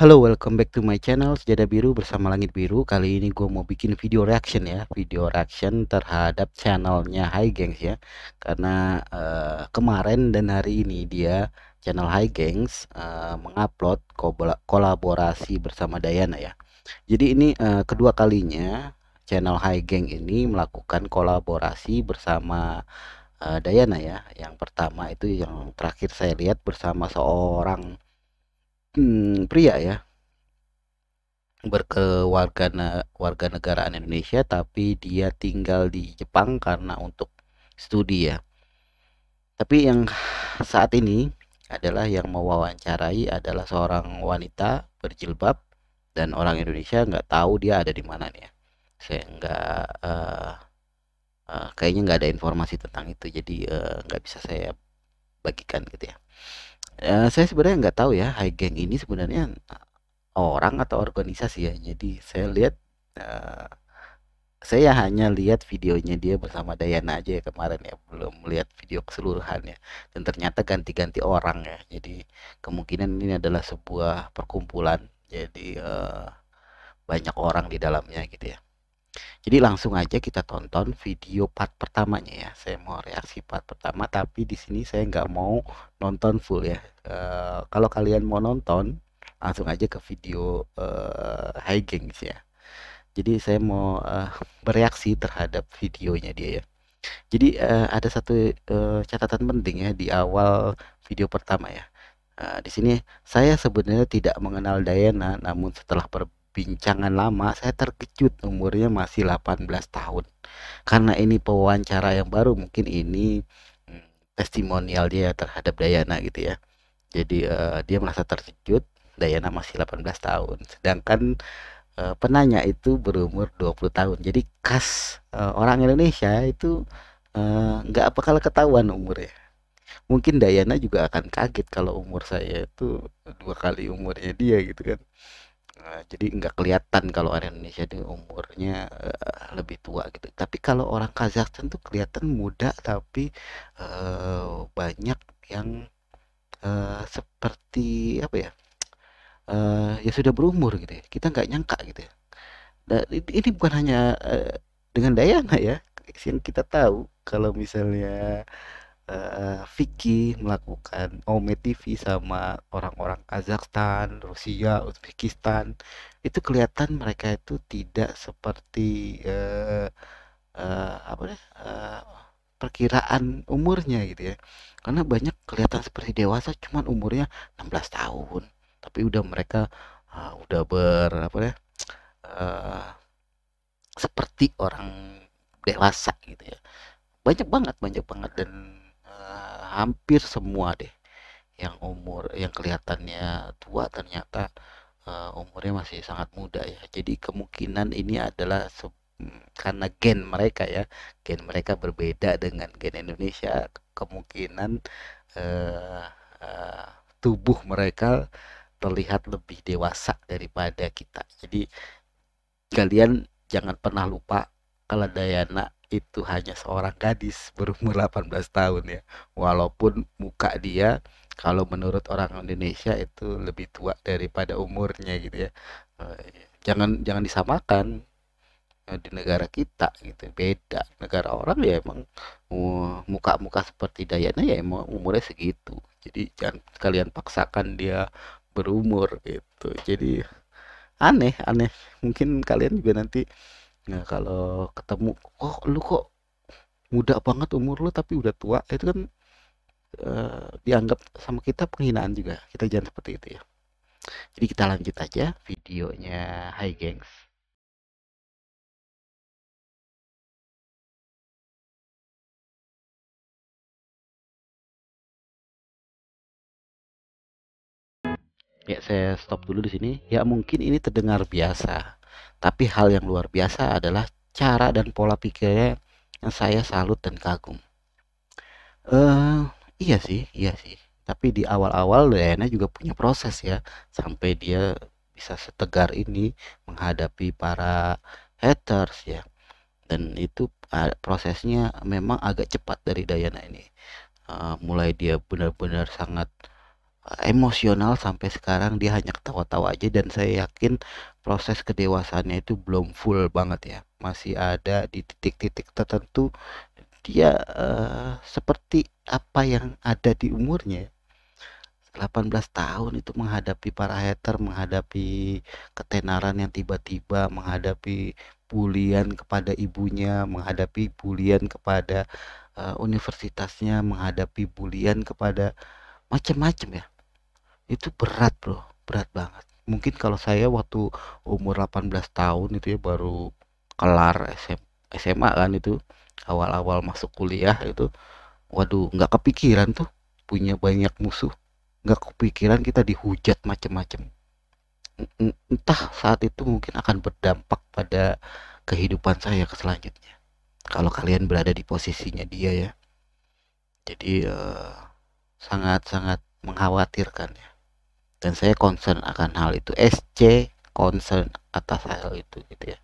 Halo, welcome back to my channel Sejada Biru bersama Langit Biru. Kali ini gue mau bikin video reaction ya, video reaction terhadap channelnya Hai Gengs ya. Karena uh, kemarin dan hari ini dia channel Hai Gengs uh, mengupload kolaborasi bersama Dayana ya. Jadi ini uh, kedua kalinya channel Hai Geng ini melakukan kolaborasi bersama uh, Dayana ya. Yang pertama itu yang terakhir saya lihat bersama seorang hmm, pria ya berkewarga warga negaraan Indonesia tapi dia tinggal di Jepang karena untuk studi ya. Tapi yang saat ini adalah yang mewawancarai adalah seorang wanita berjilbab dan orang Indonesia nggak tahu dia ada di mana nih ya. Saya nggak uh, uh, kayaknya nggak ada informasi tentang itu jadi uh, nggak bisa saya bagikan gitu ya uh, saya sebenarnya nggak tahu ya high gang ini sebenarnya orang atau organisasi ya jadi saya lihat uh, saya hanya lihat videonya dia bersama Dayana aja ya kemarin ya belum lihat video keseluruhannya dan ternyata ganti-ganti orang ya jadi kemungkinan ini adalah sebuah perkumpulan jadi uh, banyak orang di dalamnya gitu ya jadi langsung aja kita tonton video part pertamanya ya. Saya mau reaksi part pertama, tapi di sini saya nggak mau nonton full ya. Uh, kalau kalian mau nonton, langsung aja ke video uh, High Gangs ya. Jadi saya mau uh, bereaksi terhadap videonya dia ya. Jadi uh, ada satu uh, catatan penting ya di awal video pertama ya. Uh, di sini saya sebenarnya tidak mengenal Diana, namun setelah per perbincangan lama, saya terkejut umurnya masih 18 tahun. Karena ini pewawancara yang baru, mungkin ini hmm, testimonial dia terhadap Dayana gitu ya. Jadi uh, dia merasa terkejut Dayana masih 18 tahun. Sedangkan uh, penanya itu berumur 20 tahun. Jadi khas uh, orang Indonesia itu nggak uh, bakal ketahuan umurnya mungkin Dayana juga akan kaget kalau umur saya itu dua kali umurnya dia gitu kan Eh, jadi nggak kelihatan kalau orang Indonesia itu umurnya uh, lebih tua gitu. Tapi kalau orang Kazakhstan tuh kelihatan muda tapi uh, banyak yang uh, seperti apa ya? Uh, ya sudah berumur gitu ya. Kita nggak nyangka gitu ya. Dan ini bukan hanya uh, dengan Dayana ya. Yang kita tahu kalau misalnya uh, Vicky melakukan Ome TV sama orang-orang Kazakhstan, Rusia, Uzbekistan itu kelihatan mereka itu tidak seperti uh, uh, apa deh uh, perkiraan umurnya gitu ya karena banyak kelihatan seperti dewasa cuman umurnya 16 tahun tapi udah mereka uh, udah ber apa ya uh, seperti orang dewasa gitu ya banyak banget banyak banget dan hampir semua deh yang umur yang kelihatannya tua ternyata uh, umurnya masih sangat muda ya. Jadi kemungkinan ini adalah hmm, karena gen mereka ya, gen mereka berbeda dengan gen Indonesia. Kemungkinan uh, uh, tubuh mereka terlihat lebih dewasa daripada kita. Jadi kalian jangan pernah lupa kalau Dayana itu hanya seorang gadis berumur 18 tahun ya. Walaupun muka dia kalau menurut orang Indonesia itu lebih tua daripada umurnya gitu ya. Eh, jangan jangan disamakan eh, di negara kita gitu beda negara orang ya emang muka-muka seperti Dayana ya emang umurnya segitu jadi jangan kalian paksakan dia berumur gitu jadi aneh aneh mungkin kalian juga nanti nah kalau ketemu oh lu kok muda banget umur lu tapi udah tua itu kan uh, dianggap sama kita penghinaan juga kita jangan seperti itu ya jadi kita lanjut aja videonya hai gengs ya saya stop dulu di sini ya mungkin ini terdengar biasa tapi hal yang luar biasa adalah cara dan pola pikirnya yang saya salut dan kagum. Uh, iya sih, iya sih. Tapi di awal-awal Diana juga punya proses ya, sampai dia bisa setegar ini menghadapi para haters ya. Dan itu prosesnya memang agak cepat dari Dayana ini. Uh, mulai dia benar-benar sangat emosional sampai sekarang dia hanya ketawa-tawa aja dan saya yakin proses kedewasannya itu belum full banget ya masih ada di titik-titik tertentu dia uh, seperti apa yang ada di umurnya 18 ya. tahun itu menghadapi para hater menghadapi ketenaran yang tiba-tiba menghadapi bulian kepada ibunya menghadapi bulian kepada uh, universitasnya menghadapi bulian kepada macam-macam ya itu berat bro berat banget mungkin kalau saya waktu umur 18 tahun itu ya baru kelar SM, SMA kan itu awal-awal masuk kuliah itu waduh nggak kepikiran tuh punya banyak musuh nggak kepikiran kita dihujat macem macem entah saat itu mungkin akan berdampak pada kehidupan saya ke selanjutnya kalau kalian berada di posisinya dia ya jadi eh, sangat-sangat eh, mengkhawatirkan ya dan saya concern akan hal itu SC concern atas hal itu gitu ya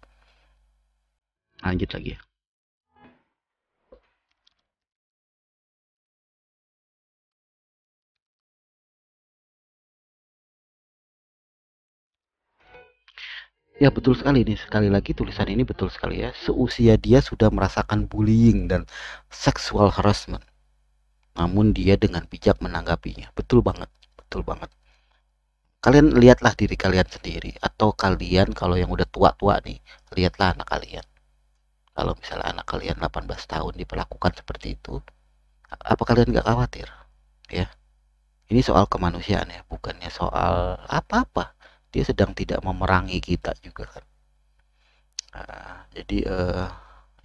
lanjut lagi ya Ya betul sekali ini. sekali lagi tulisan ini betul sekali ya seusia dia sudah merasakan bullying dan sexual harassment namun dia dengan bijak menanggapinya betul banget betul banget kalian lihatlah diri kalian sendiri atau kalian kalau yang udah tua-tua nih lihatlah anak kalian kalau misalnya anak kalian 18 tahun diperlakukan seperti itu apa kalian gak khawatir ya ini soal kemanusiaan ya bukannya soal apa-apa dia sedang tidak memerangi kita juga kan nah, jadi uh,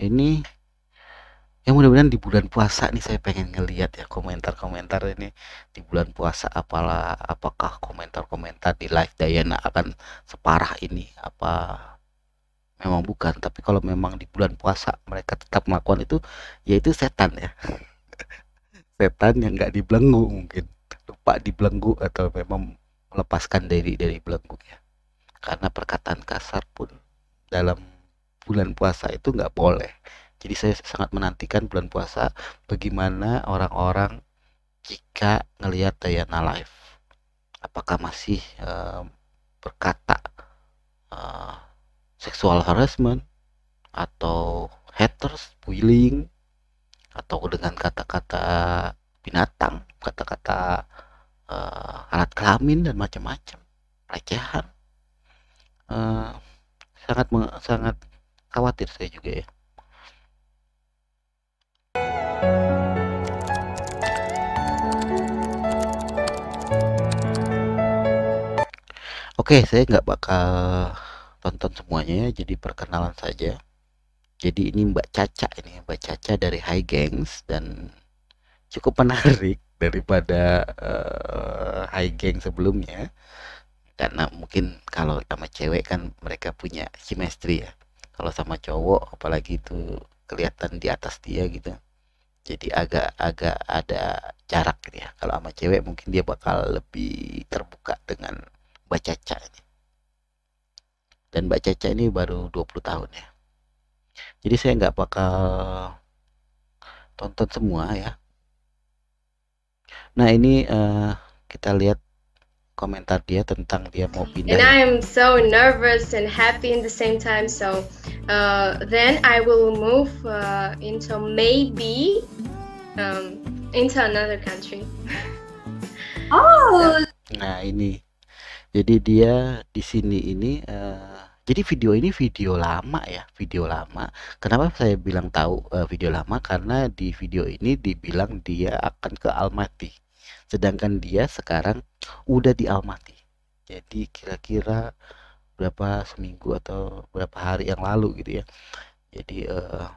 ini ya mudah-mudahan di bulan puasa nih saya pengen ngelihat ya komentar-komentar ini di bulan puasa apalah apakah komentar-komentar di live Dayana akan separah ini apa memang bukan tapi kalau memang di bulan puasa mereka tetap melakukan itu yaitu setan ya setan yang nggak dibelenggu mungkin lupa dibelenggu atau memang melepaskan diri dari belenggu ya karena perkataan kasar pun dalam bulan puasa itu nggak boleh jadi saya sangat menantikan bulan puasa bagaimana orang-orang jika ngelihat Dayana live. Apakah masih uh, berkata uh, eh, seksual harassment atau haters, bullying atau dengan kata-kata binatang, kata-kata uh, alat kelamin dan macam-macam, pelecehan. Uh, sangat sangat khawatir saya juga ya. Oke, saya nggak bakal tonton semuanya ya, jadi perkenalan saja. Jadi ini Mbak Caca ini, Mbak Caca dari High Gangs dan cukup menarik daripada uh, eh, High Gang sebelumnya. Karena mungkin kalau sama cewek kan mereka punya chemistry ya. Kalau sama cowok apalagi itu kelihatan di atas dia gitu. Jadi agak-agak ada jarak ya. Kalau sama cewek mungkin dia bakal lebih terbuka dengan Mbak Caca ini. Dan Mbak Caca ini baru 20 tahun ya. Jadi saya nggak bakal tonton semua ya. Nah ini uh, kita lihat komentar dia tentang dia mau pindah. And I am so nervous and happy in the same time. So uh, then I will move uh, into maybe um, into another country. oh. Nah ini jadi dia di sini ini uh, jadi video ini video lama ya video lama kenapa saya bilang tahu uh, video lama karena di video ini dibilang dia akan ke Almaty sedangkan dia sekarang udah di Almaty jadi kira-kira berapa seminggu atau berapa hari yang lalu gitu ya jadi uh,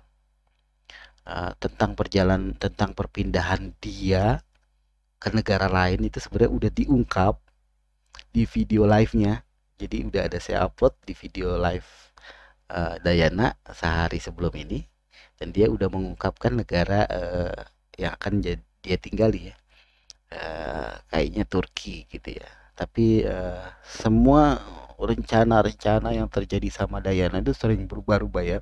uh, tentang perjalanan tentang perpindahan dia ke negara lain itu sebenarnya udah diungkap di video live-nya. Jadi udah ada saya upload di video live uh, Dayana sehari sebelum ini dan dia udah mengungkapkan negara uh, yang akan dia tinggali ya. Uh, eh, kayaknya Turki gitu ya. Tapi uh, semua rencana-rencana yang terjadi sama Dayana itu sering berubah-ubah ya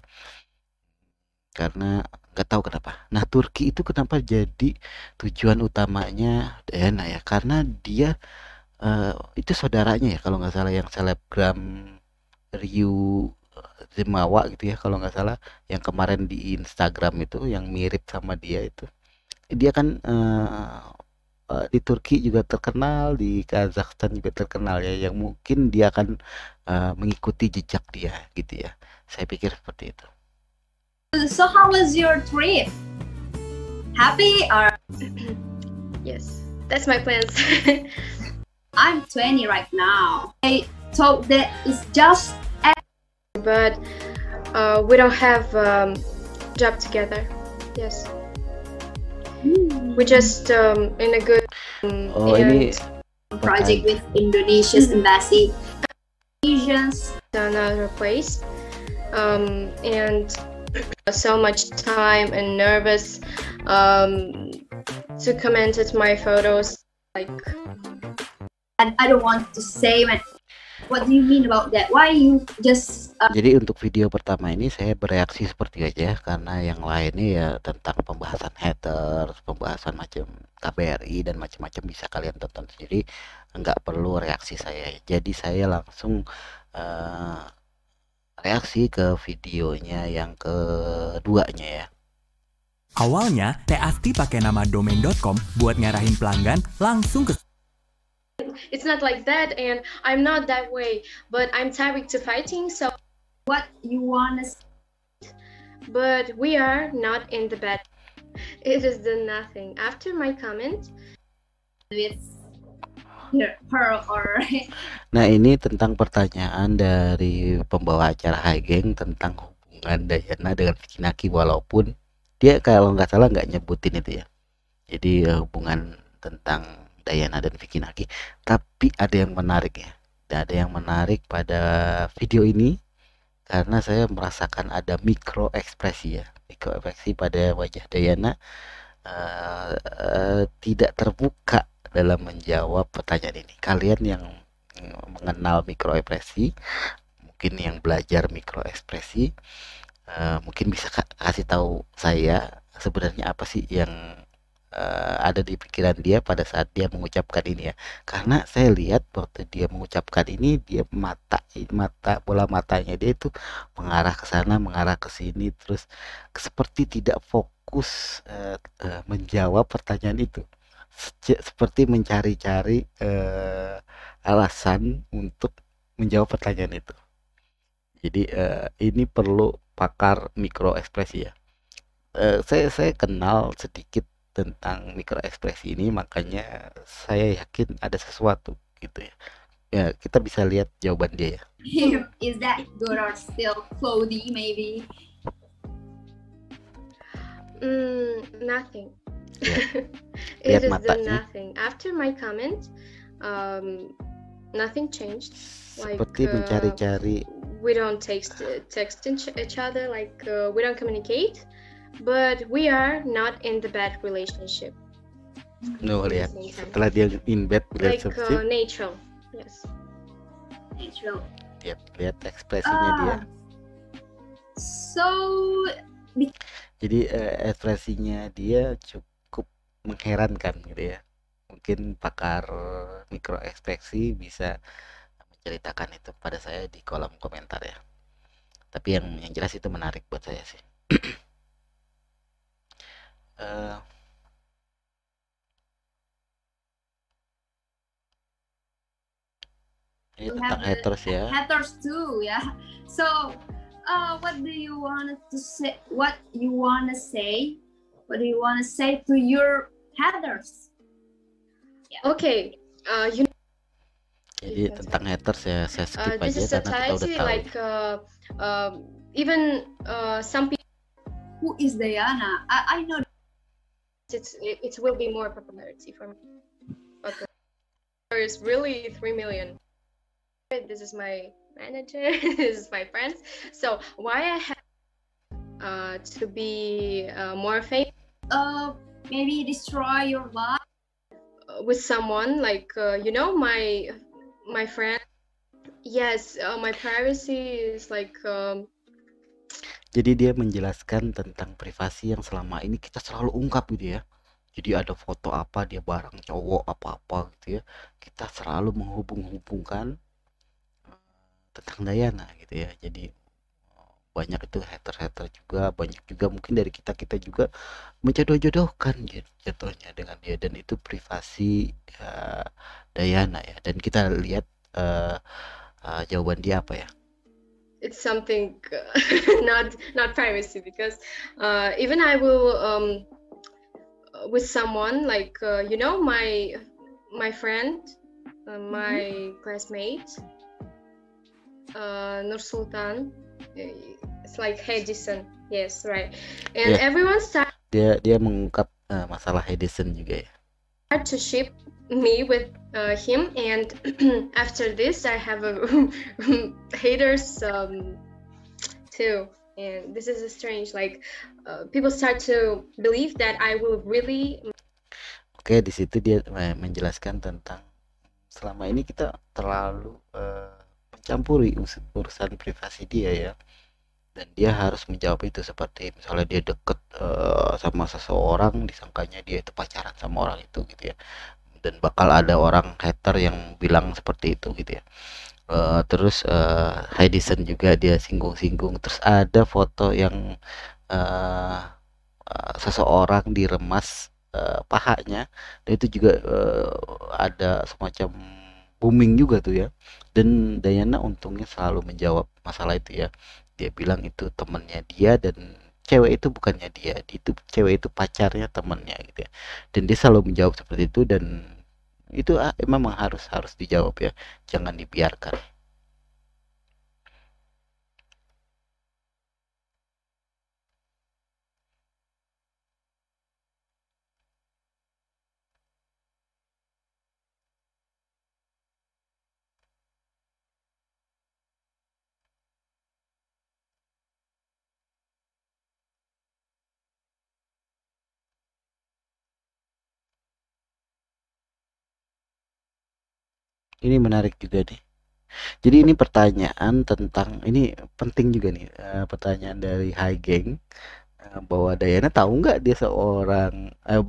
karena nggak tahu kenapa. Nah Turki itu kenapa jadi tujuan utamanya Dayana ya karena dia uh, itu saudaranya ya kalau nggak salah yang selebgram Ryu Zimawa gitu ya kalau nggak salah yang kemarin di Instagram itu yang mirip sama dia itu dia kan uh, uh, di Turki juga terkenal di Kazakhstan juga terkenal ya yang mungkin dia akan uh, mengikuti jejak dia gitu ya saya pikir seperti itu so how was your trip happy or yes that's my plans I'm 20 right now. I thought that it's just but uh, we don't have um, job together. Yes. Mm. We just um, in a good um, oh, any... project okay. with Indonesia's embassy. Asians another place, um, and so much time and nervous um, to comment at my photos like I, I don't want to say man. What do you mean about that? Why you just uh... Jadi untuk video pertama ini saya bereaksi seperti aja karena yang lainnya ya tentang pembahasan haters, pembahasan macam KBRI dan macam-macam bisa kalian tonton sendiri, nggak perlu reaksi saya. Jadi saya langsung uh, reaksi ke videonya yang keduanya ya. Awalnya, Teh Asti pakai nama domain.com buat ngarahin pelanggan langsung ke it's not like that and i'm not that way but i'm tired to fighting so what you want to but we are not in the bed it is the nothing after my comment with her or nah ini tentang pertanyaan dari pembawa acara High Gang tentang hubungan Dayana dengan Vicky walaupun dia kalau nggak salah nggak nyebutin itu ya jadi eh, hubungan tentang Dayana dan Vicky Naki tapi ada yang menarik ya ada yang menarik pada video ini karena saya merasakan ada mikro ekspresi ya mikro ekspresi pada wajah Dayana uh, uh, tidak terbuka dalam menjawab pertanyaan ini kalian yang mengenal mikro ekspresi mungkin yang belajar mikro ekspresi uh, mungkin bisa kasih tahu saya sebenarnya apa sih yang uh, ada di pikiran dia pada saat dia mengucapkan ini ya karena saya lihat waktu dia mengucapkan ini dia mata mata bola matanya dia itu mengarah ke sana mengarah ke sini terus seperti tidak fokus uh, uh, menjawab pertanyaan itu Se seperti mencari-cari uh, alasan untuk menjawab pertanyaan itu jadi uh, ini perlu pakar mikro ekspresi ya uh, saya saya kenal sedikit tentang mikroekspresi ini makanya saya yakin ada sesuatu gitu ya ya kita bisa lihat jawaban dia ya is that good or still cloudy maybe mm, nothing yeah. it is nothing after my comment um, nothing changed like, seperti uh, mencari-cari uh, we don't text text each other like uh, we don't communicate but we are not in the bad relationship. No, lihat. Setelah dia in bad relationship. Like uh, natural, yes. Natural. Yep, lihat ekspresinya uh, dia. So. Jadi uh, ekspresinya dia cukup mengherankan gitu ya. Mungkin pakar mikro ekspresi bisa menceritakan itu pada saya di kolom komentar ya. Tapi yang yang jelas itu menarik buat saya sih. haters ya haters too ya yeah. so uh, what do you want to say what you want to say what do you want to say to your haters yeah. okay uh, you jadi tentang haters ya saya skip uh, aja karena kita udah tahu like, uh, uh, even uh, some people who is Diana I, I know it's it, it will be more popularity for me okay. there's really 3 million this is my manager, this is my friends. So why I have uh, to be uh, more famous? Uh, maybe destroy your life uh, with someone like uh, you know my my friend. Yes, uh, my privacy is like. Um, jadi dia menjelaskan tentang privasi yang selama ini kita selalu ungkap gitu ya. Jadi ada foto apa dia barang cowok apa-apa gitu ya. Kita selalu menghubung-hubungkan tentang Dayana gitu ya jadi banyak itu hater-hater juga banyak juga mungkin dari kita kita juga menjodoh-jodohkan gitu jatuhnya dengan dia dan itu privasi uh, ya, Dayana ya dan kita lihat uh, uh, jawaban dia apa ya it's something not not privacy because uh, even I will um, with someone like uh, you know my my friend uh, my mm-hmm. classmate uh, Nur Sultan. It's like Hedison. Yes, right. And yeah. everyone started. Dia dia mengungkap uh, masalah Hedison juga ya. ship me with uh, him, and after this, I have a haters um, too. And this is strange. Like uh, people start to believe that I will really. Oke, di situ dia eh, menjelaskan tentang selama ini kita terlalu uh, campuri urusan privasi dia ya dan dia harus menjawab itu seperti misalnya dia deket uh, sama seseorang disangkanya dia itu pacaran sama orang itu gitu ya dan bakal ada orang hater yang bilang seperti itu gitu ya uh, terus uh, juga dia singgung-singgung terus ada foto yang uh, uh, seseorang diremas uh, pahanya dan itu juga uh, ada semacam booming juga tuh ya dan Dayana untungnya selalu menjawab masalah itu ya dia bilang itu temennya dia dan cewek itu bukannya dia itu cewek itu pacarnya temennya gitu ya dan dia selalu menjawab seperti itu dan itu ah, memang harus harus dijawab ya jangan dibiarkan ini menarik juga nih jadi ini pertanyaan tentang ini penting juga nih eh, pertanyaan dari High Gang eh, bahwa Dayana tahu nggak dia seorang eh,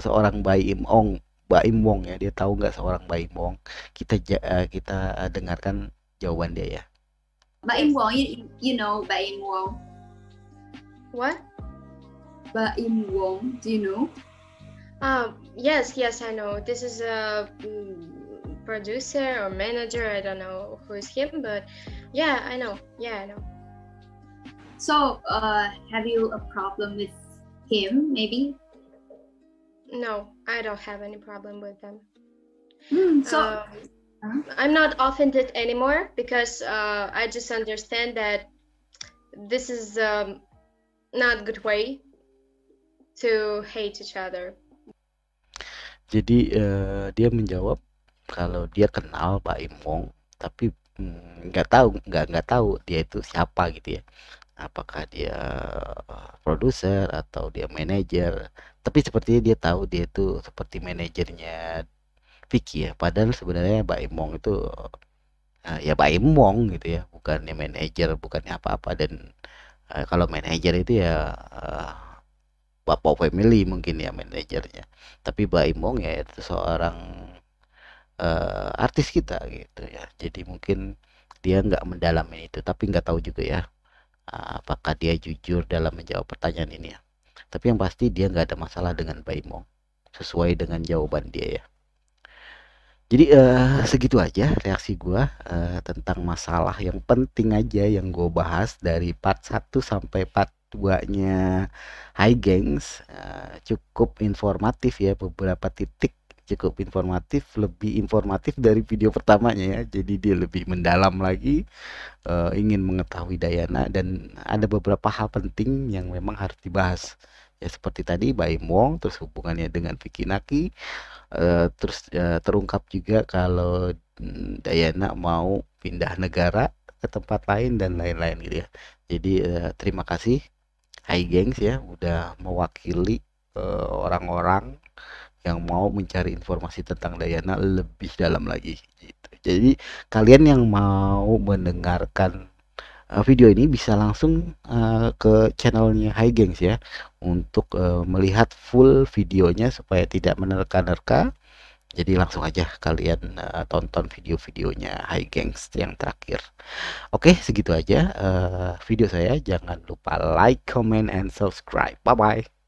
seorang Bayi Im Ong Baim Wong ya dia tahu nggak seorang Baim Wong kita eh, kita dengarkan jawaban dia ya Baim Wong you, know Baim Wong what Baim Wong do you know um yes yes I know this is a mm, producer or manager. I don't know who is him, but yeah, I know. Yeah, I know. So, uh, have you a problem with him, maybe? No, I don't have any problem with them. Mm, so, um, uh, huh? I'm not offended anymore because uh, I just understand that this is um, not good way to hate each other. Jadi uh, dia menjawab kalau dia kenal Pak Imong tapi hmm, nggak hmm, tahu nggak nggak tahu dia itu siapa gitu ya apakah dia eh, produser atau dia manajer tapi sepertinya dia tahu dia itu seperti manajernya Vicky ya padahal sebenarnya Pak Imong itu uh, ya Pak Imong gitu ya bukannya manajer bukannya apa-apa dan uh, kalau manajer itu ya uh, Bapak Family mungkin ya manajernya tapi Mbak Imong ya itu seorang uh, artis kita gitu ya jadi mungkin dia nggak mendalamin itu tapi nggak tahu juga ya eh, apakah dia jujur dalam menjawab pertanyaan ini ya tapi yang pasti dia nggak ada masalah dengan Mong sesuai dengan jawaban dia ya jadi uh, segitu aja reaksi gue uh, tentang masalah yang penting aja yang gue bahas dari part 1 sampai part 2 nya Hai gengs uh, cukup informatif ya beberapa titik cukup informatif, lebih informatif dari video pertamanya ya. Jadi dia lebih mendalam lagi, uh, ingin mengetahui Dayana dan ada beberapa hal penting yang memang harus dibahas. Ya seperti tadi Baim Wong, terus hubungannya dengan Vicky Naki, uh, terus uh, terungkap juga kalau mm, Dayana mau pindah negara ke tempat lain dan lain-lain gitu ya. Jadi uh, terima kasih, Hai gengs ya, udah mewakili orang-orang yang mau mencari informasi tentang Dayana lebih dalam lagi gitu. Jadi kalian yang mau mendengarkan eh, video ini bisa langsung uh, ke channelnya Hai Gengs ya untuk uh, melihat full videonya supaya tidak menerka-nerka. Jadi langsung aja kalian uh, tonton video-videonya Hai Gengs yang terakhir. Oke, segitu aja uh, video saya. Jangan lupa like, comment, and subscribe. Bye bye.